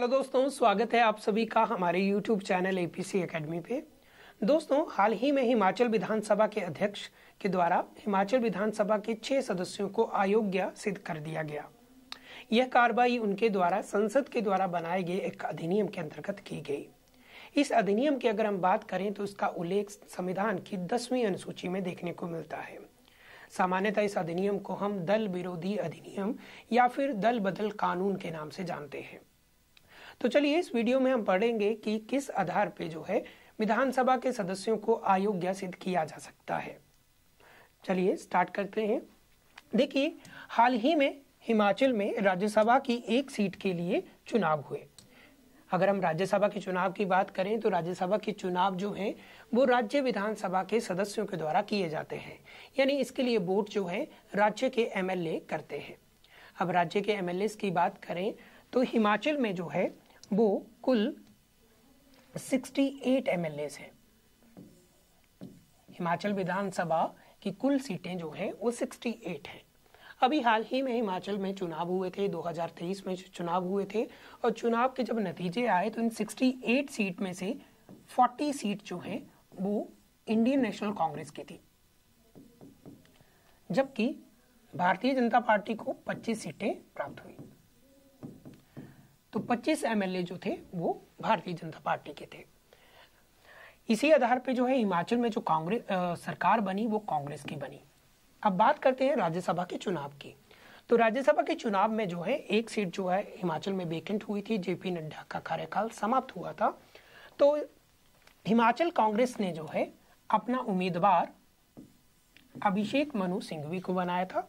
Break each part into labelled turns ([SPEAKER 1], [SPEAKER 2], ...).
[SPEAKER 1] hello दोस्तों स्वागत है आप सभी का हमारे यूट्यूब चैनल एपीसी एकेडमी पे दोस्तों हाल ही में हिमाचल विधानसभा के अध्यक्ष के द्वारा हिमाचल विधानसभा के छह सदस्यों को अयोग्य सिद्ध कर दिया गया यह कार्रवाई उनके द्वारा संसद के द्वारा बनाए गए एक अधिनियम के अंतर्गत की गई इस अधिनियम की अगर हम बात करें तो इसका उल्लेख संविधान की दसवीं अनुसूची में देखने को मिलता है सामान्यतः इस अधिनियम को हम दल विरोधी अधिनियम या फिर दल बदल कानून के नाम से जानते हैं तो चलिए इस वीडियो में हम पढ़ेंगे कि किस आधार पे जो है विधानसभा के सदस्यों को अयोग्य सिद्ध किया जा सकता है चलिए स्टार्ट करते हैं देखिए हाल ही में हिमाचल में राज्यसभा की एक सीट के लिए चुनाव हुए अगर हम राज्यसभा के चुनाव की बात करें तो राज्यसभा के चुनाव जो हैं वो राज्य विधानसभा के सदस्यों के द्वारा किए जाते हैं यानी इसके लिए वोट जो है राज्य के एमएलए करते हैं अब राज्य के एमएलए की बात करें तो हिमाचल में जो है वो कुल 68 एमएलएस हैं हिमाचल विधानसभा की कुल सीटें जो हैं वो 68 हैं अभी हाल ही में हिमाचल में चुनाव हुए थे 2023 में चुनाव हुए थे और चुनाव के जब नतीजे आए तो इन 68 सीट में से 40 सीट जो हैं वो इंडियन नेशनल कांग्रेस की थी जबकि भारतीय जनता पार्टी को 25 सीटें प्राप्त हुई तो 25 एमएलए जो थे वो भारतीय जनता पार्टी के थे इसी आधार पे जो है हिमाचल में जो कांग्रेस सरकार बनी वो कांग्रेस की बनी अब बात करते हैं राज्यसभा के चुनाव की तो राज्यसभा के चुनाव में जो है एक सीट जो है हिमाचल में वेकेंट हुई थी जेपी नड्डा का कार्यकाल समाप्त हुआ था तो हिमाचल कांग्रेस ने जो है अपना उम्मीदवार अभिषेक मनु सिंघवी को बनाया था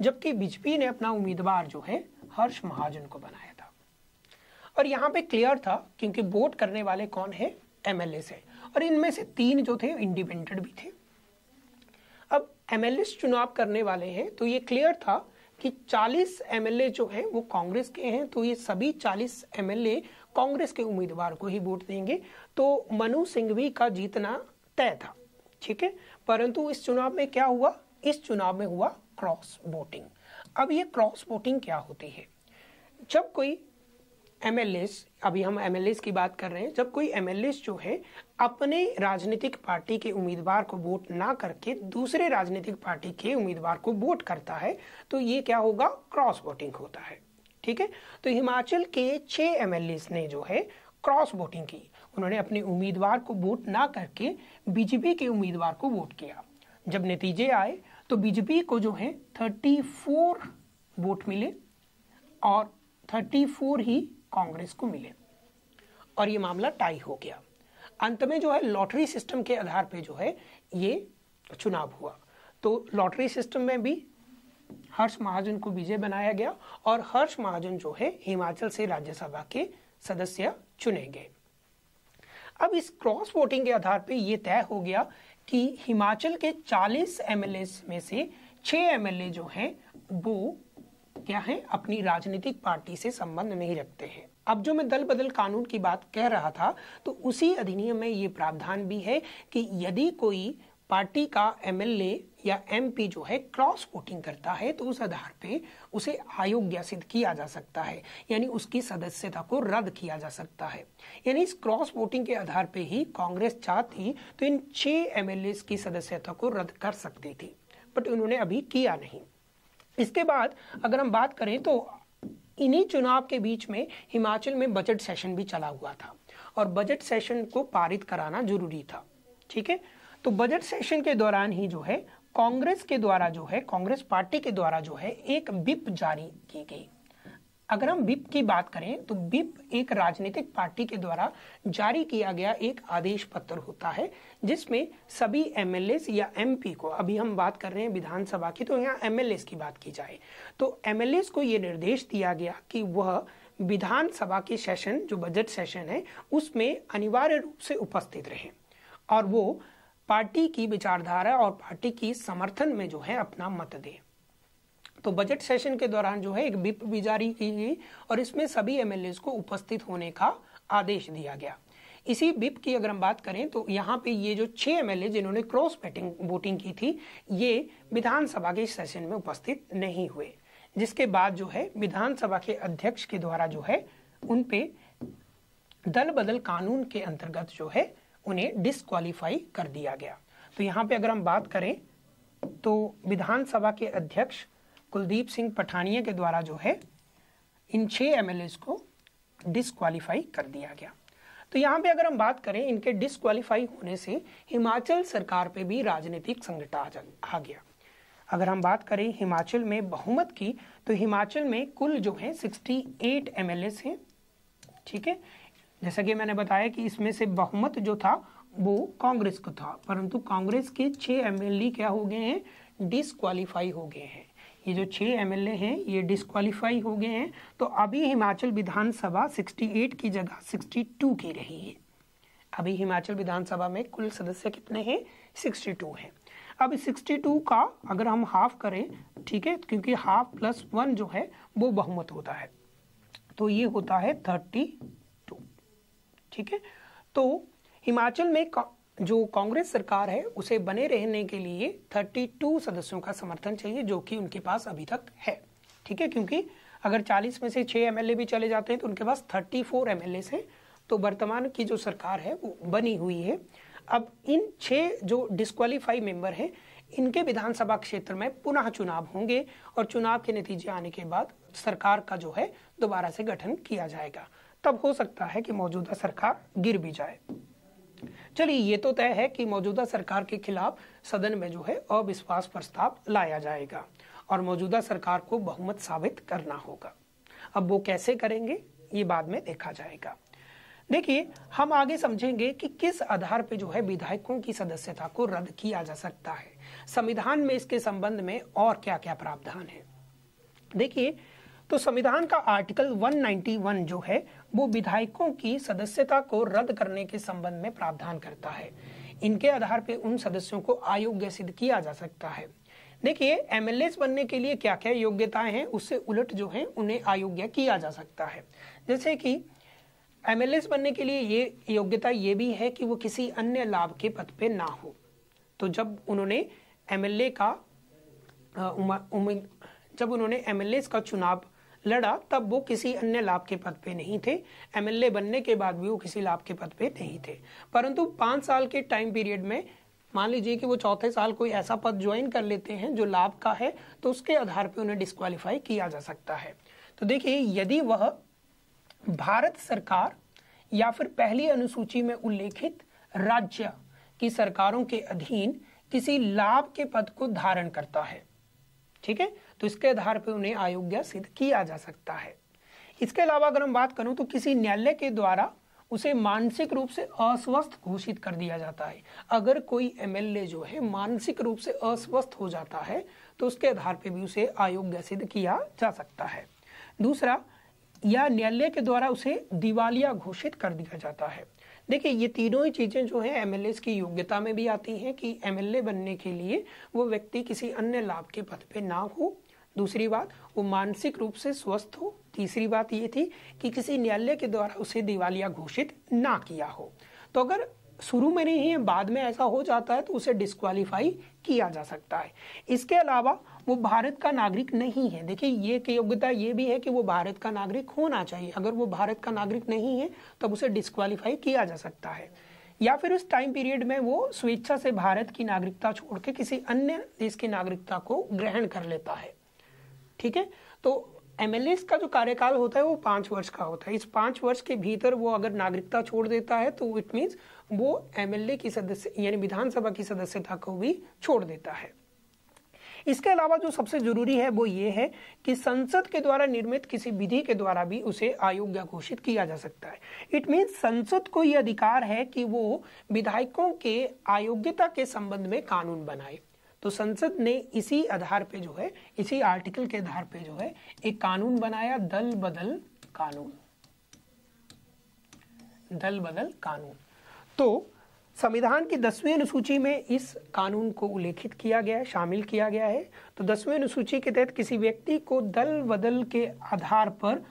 [SPEAKER 1] जबकि बीजेपी ने अपना उम्मीदवार जो है हर्ष महाजन को बनाया था और यहाँ पे क्लियर था क्योंकि वोट करने वाले कौन है एमएलए से और इनमें से तीन जो थे इंडिपेंडेंट भी थे अब एमएलए चुनाव करने वाले हैं तो ये क्लियर था कि 40 एमएलए जो हैं वो कांग्रेस के हैं तो ये सभी 40 एमएलए कांग्रेस के उम्मीदवार को ही वोट देंगे तो मनु सिंघवी का जीतना तय था ठीक है परंतु इस चुनाव में क्या हुआ इस चुनाव में हुआ क्रॉस वोटिंग अब ये क्रॉस वोटिंग क्या होती है जब कोई एम अभी हम एम की बात कर रहे हैं जब कोई एम जो है अपने राजनीतिक पार्टी के उम्मीदवार को वोट ना करके दूसरे राजनीतिक पार्टी के उम्मीदवार को वोट करता है तो ये क्या होगा क्रॉस वोटिंग होता है ठीक है तो हिमाचल के छः एम ने जो है क्रॉस वोटिंग की उन्होंने अपने उम्मीदवार को वोट ना करके बीजेपी के उम्मीदवार को वोट किया जब नतीजे आए तो बीजेपी को जो है थर्टी फोर वोट मिले और थर्टी फोर ही कांग्रेस को मिले और ये मामला टाई हो गया अंत में जो है लॉटरी सिस्टम के आधार पे जो है ये चुनाव हुआ तो लॉटरी सिस्टम में भी हर्ष महाजन को विजय बनाया गया और हर्ष महाजन जो है हिमाचल से राज्यसभा के सदस्य चुने गए अब इस क्रॉस वोटिंग के आधार पे ये तय हो गया कि हिमाचल के 40 एमएलए में से 6 एमएलए जो हैं वो क्या है अपनी राजनीतिक पार्टी से संबंध नहीं रखते हैं अब जो मैं दल बदल कानून की बात कह रहा था तो उसी अधिनियम में ये प्रावधान भी है कि यदि कोई पार्टी का एमएलए या एमपी जो है क्रॉस वोटिंग करता है तो उस आधार पे उसे अयोग्य सिद्ध किया जा सकता है यानी उसकी सदस्यता को रद्द किया जा सकता है यानी इस क्रॉस वोटिंग के आधार पे ही कांग्रेस चाहती तो इन छह एमएलए की सदस्यता को रद्द कर सकती थी बट उन्होंने अभी किया नहीं इसके बाद अगर हम बात करें तो इन्हीं चुनाव के बीच में हिमाचल में बजट सेशन भी चला हुआ था और बजट सेशन को पारित कराना जरूरी था ठीक है तो बजट सेशन के दौरान ही जो है कांग्रेस के द्वारा जो है कांग्रेस पार्टी के द्वारा जो है एक विप जारी की गई अगर हम बिप की बात करें तो बिप एक राजनीतिक पार्टी के द्वारा जारी किया गया एक आदेश पत्र होता है जिसमें सभी एमएलए या एम को अभी हम बात कर रहे हैं विधानसभा की तो यहाँ एमएलए की बात की जाए तो एम को ये निर्देश दिया गया कि वह विधानसभा के सेशन जो बजट सेशन है उसमें अनिवार्य रूप से उपस्थित रहे और वो पार्टी की विचारधारा और पार्टी की समर्थन में जो है अपना मत दें तो बजट सेशन के दौरान जो है एक बिप भी जारी की गई और इसमें सभी एमएलए को उपस्थित होने का आदेश दिया गया इसी बिप की अगर हम बात करें तो यहाँ पे ये जो छह एम जिन्होंने क्रॉस बैटिंग वोटिंग की थी ये विधानसभा के सेशन में उपस्थित नहीं हुए जिसके बाद जो है विधानसभा के अध्यक्ष के द्वारा जो है उन पे दल बदल कानून के अंतर्गत जो है उन्हें डिस्कालीफाई कर दिया गया तो यहाँ पे अगर हम बात करें तो विधानसभा के अध्यक्ष कुलदीप सिंह पठानिया के द्वारा जो है इन छः एम को डिसक्वालीफाई कर दिया गया तो यहाँ पे अगर हम बात करें इनके डिसक्वालीफाई होने से हिमाचल सरकार पे भी राजनीतिक संकट आ गया अगर हम बात करें हिमाचल में बहुमत की तो हिमाचल में कुल जो है 68 एमएलए हैं ठीक है जैसा कि मैंने बताया कि इसमें से बहुमत जो था वो कांग्रेस को था परंतु कांग्रेस के छः एमएलए e क्या हो गए हैं डिसक्वालीफाई हो गए हैं ये जो छः एमएलए हैं ये डिसक्वालीफाई हो गए हैं तो अभी हिमाचल विधानसभा 68 की जगह 62 की रही है अभी हिमाचल विधानसभा में कुल सदस्य कितने हैं 62 हैं अब 62 का अगर हम हाफ करें ठीक है क्योंकि हाफ प्लस वन जो है वो बहुमत होता है तो ये होता है 32 ठीक है तो हिमाचल में जो कांग्रेस सरकार है उसे बने रहने के लिए 32 सदस्यों का समर्थन चाहिए जो कि उनके पास अभी तक है ठीक है क्योंकि अगर 40 में से 6 एमएलए भी चले जाते हैं तो उनके पास 34 एमएलए हैं तो वर्तमान की जो सरकार है वो बनी हुई है अब इन छह जो डिस्कालीफाई मेंबर हैं इनके विधानसभा क्षेत्र में पुनः चुनाव होंगे और चुनाव के नतीजे आने के बाद सरकार का जो है दोबारा से गठन किया जाएगा तब हो सकता है कि मौजूदा सरकार गिर भी जाए चलिए ये तो तय है कि मौजूदा सरकार के खिलाफ सदन में जो है अविश्वास प्रस्ताव लाया जाएगा और मौजूदा सरकार को बहुमत साबित करना होगा अब वो कैसे करेंगे ये बाद में देखा जाएगा देखिए हम आगे समझेंगे कि किस आधार पर जो है विधायकों की सदस्यता को रद्द किया जा सकता है संविधान में इसके संबंध में और क्या क्या प्रावधान है देखिए तो संविधान का आर्टिकल 191 जो है वो विधायकों की सदस्यता को रद्द करने के संबंध में प्रावधान करता है इनके आधार पर उन सदस्यों को अयोग्य सिद्ध किया जा सकता है देखिए एमएलए बनने के लिए क्या क्या योग्यताएं हैं उससे उलट जो है उन्हें अयोग्य किया जा सकता है जैसे कि एमएलए बनने के लिए ये योग्यता ये भी है कि वो किसी अन्य लाभ के पद पे ना हो तो जब उन्होंने एमएलए का उम, जब उन्होंने एमएलए का चुनाव लड़ा तब वो किसी अन्य लाभ के पद पे नहीं थे एमएलए बनने के बाद भी वो किसी लाभ के पद पे नहीं थे परंतु पांच साल के टाइम पीरियड में मान लीजिए कि वो चौथे साल कोई ऐसा पद ज्वाइन कर लेते हैं जो लाभ का है तो उसके आधार पर उन्हें डिस्कालीफाई किया जा सकता है तो देखिए यदि वह भारत सरकार या फिर पहली अनुसूची में उल्लेखित राज्य की सरकारों के अधीन किसी लाभ के पद को धारण करता है ठीक है तो इसके आधार पर उन्हें अयोग्य सिद्ध किया जा सकता है इसके अलावा अगर हम बात करूं तो किसी न्यायालय के द्वारा उसे मानसिक रूप से अस्वस्थ घोषित कर दिया जाता है अगर कोई एमएलए जो है मानसिक रूप से अस्वस्थ हो जाता है तो उसके आधार पर भी उसे अयोग्य सिद्ध किया जा सकता है दूसरा या न्यायालय के द्वारा उसे दिवालिया घोषित कर दिया जाता है देखिए ये तीनों ही चीज़ें जो हैं एम की योग्यता में भी आती हैं कि एम बनने के लिए वो व्यक्ति किसी अन्य लाभ के पद पे ना हो दूसरी बात वो मानसिक रूप से स्वस्थ हो तीसरी बात ये थी कि किसी न्यायालय के द्वारा उसे दिवालिया घोषित ना किया हो तो अगर शुरू में नहीं है बाद में ऐसा हो जाता है तो उसे डिस्कालीफाई किया जा सकता है इसके अलावा वो भारत का नागरिक नहीं है देखिए ये की योग्यता ये भी है कि वो भारत का नागरिक होना चाहिए अगर वो भारत का नागरिक नहीं है तब उसे डिस्कालीफाई किया जा सकता है या फिर उस टाइम पीरियड में वो स्वेच्छा से भारत की नागरिकता छोड़ के किसी अन्य देश की नागरिकता को ग्रहण कर लेता है ठीक है तो एम का जो कार्यकाल होता है वो पाँच वर्ष का होता है इस पाँच वर्ष के भीतर वो अगर नागरिकता छोड़ देता है तो इट मीन्स वो एम की सदस्य यानी विधानसभा की सदस्यता को भी छोड़ देता है इसके अलावा जो सबसे जरूरी है वो ये है कि संसद के द्वारा निर्मित किसी विधि के द्वारा भी उसे अयोग्य घोषित किया जा सकता है इट मीन संसद को यह अधिकार है कि वो विधायकों के अयोग्यता के संबंध में कानून बनाए तो संसद ने इसी आधार पे जो है इसी आर्टिकल के आधार पे जो है एक कानून बनाया दल बदल कानून दल बदल कानून तो संविधान की दसवीं अनुसूची में इस कानून को उल्लेखित किया गया है शामिल किया गया है तो दसवीं अनुसूची के तहत किसी व्यक्ति को दल बदल के आधार पर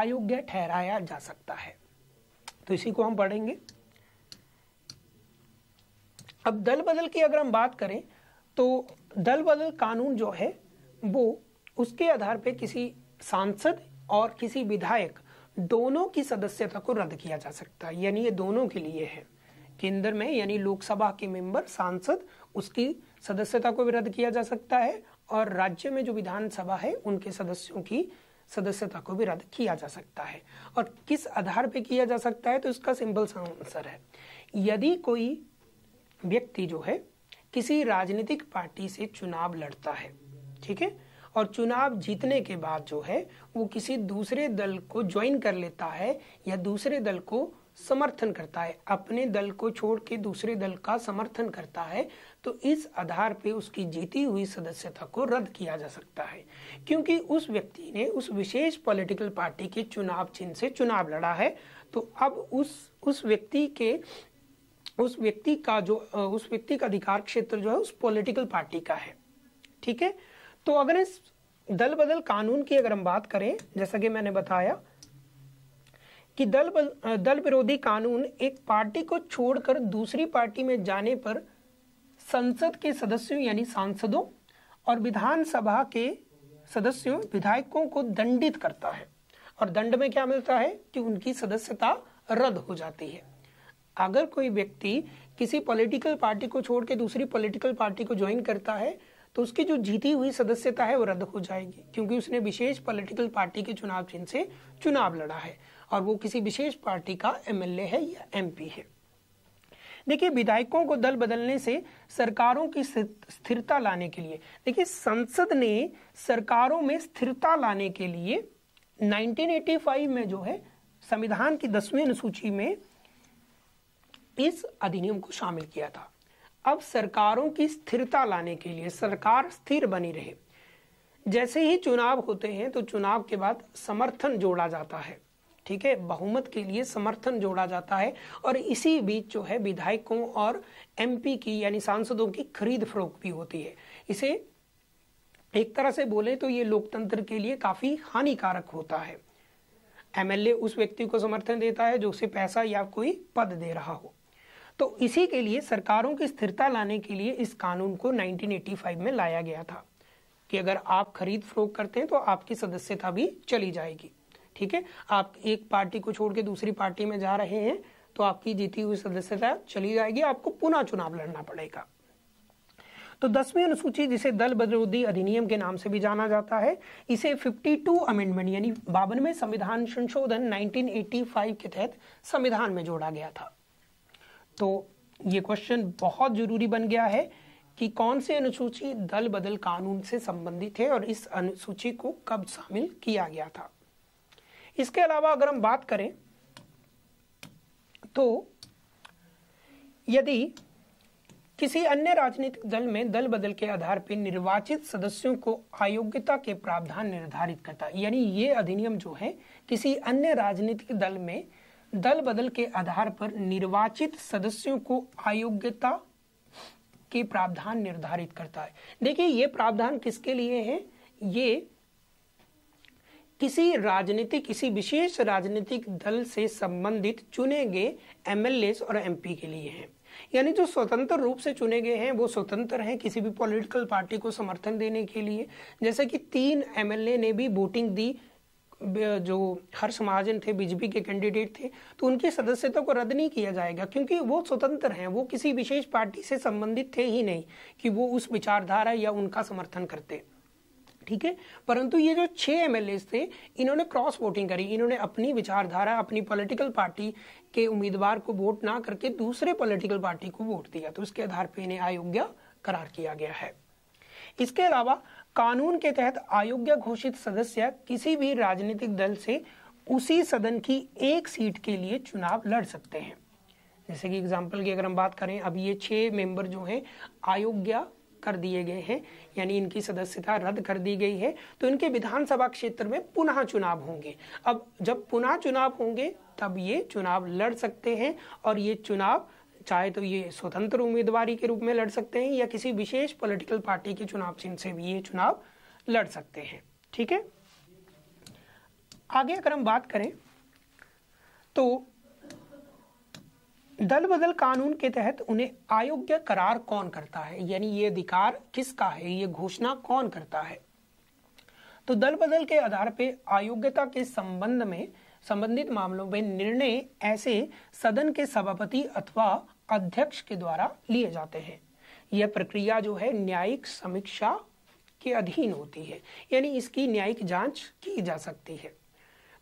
[SPEAKER 1] अयोग्य ठहराया जा सकता है तो इसी को हम पढ़ेंगे अब दल बदल की अगर हम बात करें तो दल बदल कानून जो है वो उसके आधार पे किसी सांसद और किसी विधायक दोनों की सदस्यता को रद्द किया जा सकता है यानी ये दोनों के लिए है केंद्र में यानी लोकसभा के मेंबर सांसद उसकी सदस्यता को भी रद्द किया जा सकता है और राज्य में जो विधानसभा है उनके सदस्यों की सदस्यता को भी रद्द किया जा सकता है और किस आधार पे किया जा सकता है तो इसका सिंपल सा आंसर है यदि कोई व्यक्ति जो है किसी राजनीतिक पार्टी से चुनाव लड़ता है ठीक है और चुनाव जीतने के बाद जो है वो किसी दूसरे दल को ज्वाइन कर लेता है या दूसरे दल को समर्थन करता है अपने दल को छोड़ के दूसरे दल का समर्थन करता है तो इस आधार पे उसकी जीती हुई सदस्यता को रद्द किया जा सकता है क्योंकि उस व्यक्ति ने उस विशेष पॉलिटिकल पार्टी के चुनाव चिन्ह से चुनाव लड़ा है तो अब उस उस व्यक्ति के उस व्यक्ति का जो उस व्यक्ति का अधिकार क्षेत्र जो है उस पॉलिटिकल पार्टी का है ठीक है तो अगर इस दल बदल कानून की अगर हम बात करें जैसा कि मैंने बताया कि दल दल विरोधी कानून एक पार्टी को छोड़कर दूसरी पार्टी में जाने पर संसद के सदस्यों यानी सांसदों और विधानसभा के सदस्यों विधायकों को दंडित करता है और दंड में क्या मिलता है कि उनकी सदस्यता रद्द हो जाती है अगर कोई व्यक्ति किसी पॉलिटिकल पार्टी को छोड़ के दूसरी पॉलिटिकल पार्टी को ज्वाइन करता है तो उसकी जो जीती हुई सदस्यता है वो रद्द हो जाएगी क्योंकि उसने विशेष पॉलिटिकल पार्टी के चुनाव चिन्ह से चुनाव लड़ा है और वो किसी विशेष पार्टी का एमएलए है या एमपी है देखिए विधायकों को दल बदलने से सरकारों की स्थिरता लाने के लिए देखिए संसद ने सरकारों में स्थिरता लाने के लिए 1985 में जो है संविधान की दसवीं अनुसूची में इस अधिनियम को शामिल किया था अब सरकारों की स्थिरता लाने के लिए सरकार स्थिर बनी रहे जैसे ही चुनाव होते हैं तो चुनाव के बाद समर्थन जोड़ा जाता है ठीक है बहुमत के लिए समर्थन जोड़ा जाता है और इसी बीच जो है विधायकों और एमपी की यानी सांसदों की खरीद फरोख भी होती है इसे एक तरह से बोले तो ये लोकतंत्र के लिए काफी हानिकारक होता है एमएलए उस व्यक्ति को समर्थन देता है जो उसे पैसा या कोई पद दे रहा हो तो इसी के लिए सरकारों की स्थिरता लाने के लिए इस कानून को 1985 में लाया गया था कि अगर आप खरीद फरोख करते हैं तो आपकी सदस्यता भी चली जाएगी ठीक है आप एक पार्टी को छोड़ के दूसरी पार्टी में जा रहे हैं तो आपकी जीती हुई सदस्यता चली जाएगी आपको पुनः चुनाव लड़ना पड़ेगा तो दसवीं अनुसूची जिसे दल बदरोधी अधिनियम के नाम से भी जाना जाता है इसे 52 अमेंडमेंट यानी बावनवे संविधान संशोधन 1985 के तहत संविधान में जोड़ा गया था तो ये क्वेश्चन बहुत जरूरी बन गया है कि कौन से अनुसूची दल बदल कानून से संबंधित है और इस अनुसूची को कब शामिल किया गया था इसके अलावा अगर हम बात करें तो यदि किसी अन्य राजनीतिक दल में दल बदल के आधार पर निर्वाचित सदस्यों को अयोग्यता के प्रावधान निर्धारित करता है यानी ये अधिनियम जो है किसी अन्य राजनीतिक दल में दल बदल के आधार पर निर्वाचित सदस्यों को अयोग्यता के प्रावधान निर्धारित करता है देखिए ये प्रावधान किसके लिए है ये किसी राजनीतिक किसी विशेष राजनीतिक दल से संबंधित चुने गए एमएलए और एमपी के लिए है यानी जो स्वतंत्र रूप से चुने गए हैं वो स्वतंत्र हैं किसी भी पॉलिटिकल पार्टी को समर्थन देने के लिए जैसे कि तीन एमएलए ने भी वोटिंग दी जो हर्ष महाजन थे बीजेपी के कैंडिडेट थे तो उनके सदस्यता को रद्द नहीं किया जाएगा क्योंकि वो स्वतंत्र हैं वो किसी विशेष पार्टी से संबंधित थे ही नहीं कि वो उस विचारधारा या उनका समर्थन करते ठीक है परंतु ये जो छः एम थे इन्होंने क्रॉस वोटिंग करी इन्होंने अपनी विचारधारा अपनी पॉलिटिकल पार्टी के उम्मीदवार को वोट ना करके दूसरे पॉलिटिकल पार्टी को वोट दिया तो उसके आधार पर इन्हें अयोग्य करार किया गया है इसके अलावा कानून के तहत अयोग्य घोषित सदस्य किसी भी राजनीतिक दल से उसी सदन की एक सीट के लिए चुनाव लड़ सकते हैं जैसे कि एग्जाम्पल की अगर हम बात करें अब ये छह मेंबर जो हैं अयोग्य कर दिए गए हैं यानी इनकी सदस्यता रद्द कर दी गई है तो इनके विधानसभा क्षेत्र में पुनः चुनाव होंगे अब जब पुनः चुनाव होंगे तब ये चुनाव लड़ सकते हैं और ये चुनाव चाहे तो ये स्वतंत्र उम्मीदवार के रूप में लड़ सकते हैं या किसी विशेष पॉलिटिकल पार्टी के चुनाव चिन्ह से भी ये चुनाव लड़ सकते हैं ठीक है आगे अगर हम बात करें तो दल बदल कानून के तहत उन्हें आयोग्य करार कौन करता है यानी ये अधिकार किसका है ये घोषणा कौन करता है तो दल बदल के आधार पर अयोग्यता के संबंध में संबंधित मामलों में निर्णय ऐसे सदन के सभापति अथवा अध्यक्ष के द्वारा लिए जाते हैं यह प्रक्रिया जो है न्यायिक समीक्षा के अधीन होती है यानी इसकी न्यायिक जांच की जा सकती है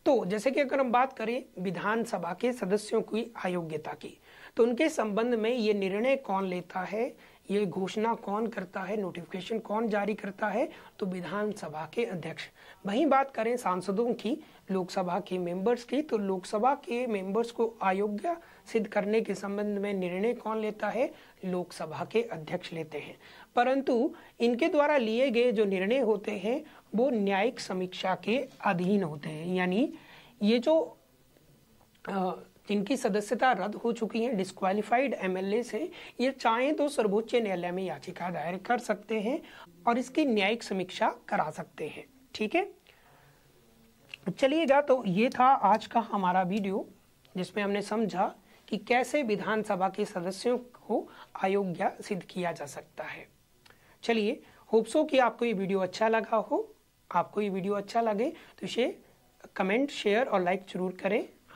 [SPEAKER 1] तो जैसे कि अगर हम बात करें विधानसभा के सदस्यों की अयोग्यता की तो उनके संबंध में ये निर्णय कौन लेता है ये घोषणा कौन करता है नोटिफिकेशन कौन जारी करता है तो विधानसभा के अध्यक्ष वहीं बात करें सांसदों की लोकसभा के मेंबर्स की तो लोकसभा के मेंबर्स को अयोग्य सिद्ध करने के संबंध में निर्णय कौन लेता है लोकसभा के अध्यक्ष लेते हैं परंतु इनके द्वारा लिए गए जो निर्णय होते हैं वो न्यायिक समीक्षा के अधीन होते हैं यानी ये जो जिनकी सदस्यता रद्द हो चुकी है एम एमएलए ए ये चाहें तो सर्वोच्च न्यायालय में याचिका दायर कर सकते हैं और इसकी न्यायिक समीक्षा करा सकते हैं ठीक है चलिएगा तो ये था आज का हमारा वीडियो जिसमें हमने समझा कि कैसे विधानसभा के सदस्यों को अयोग्य सिद्ध किया जा सकता है चलिए होप्सो कि आपको ये वीडियो अच्छा लगा हो आपको ये वीडियो अच्छा लगे तो इसे कमेंट शेयर और लाइक जरूर करें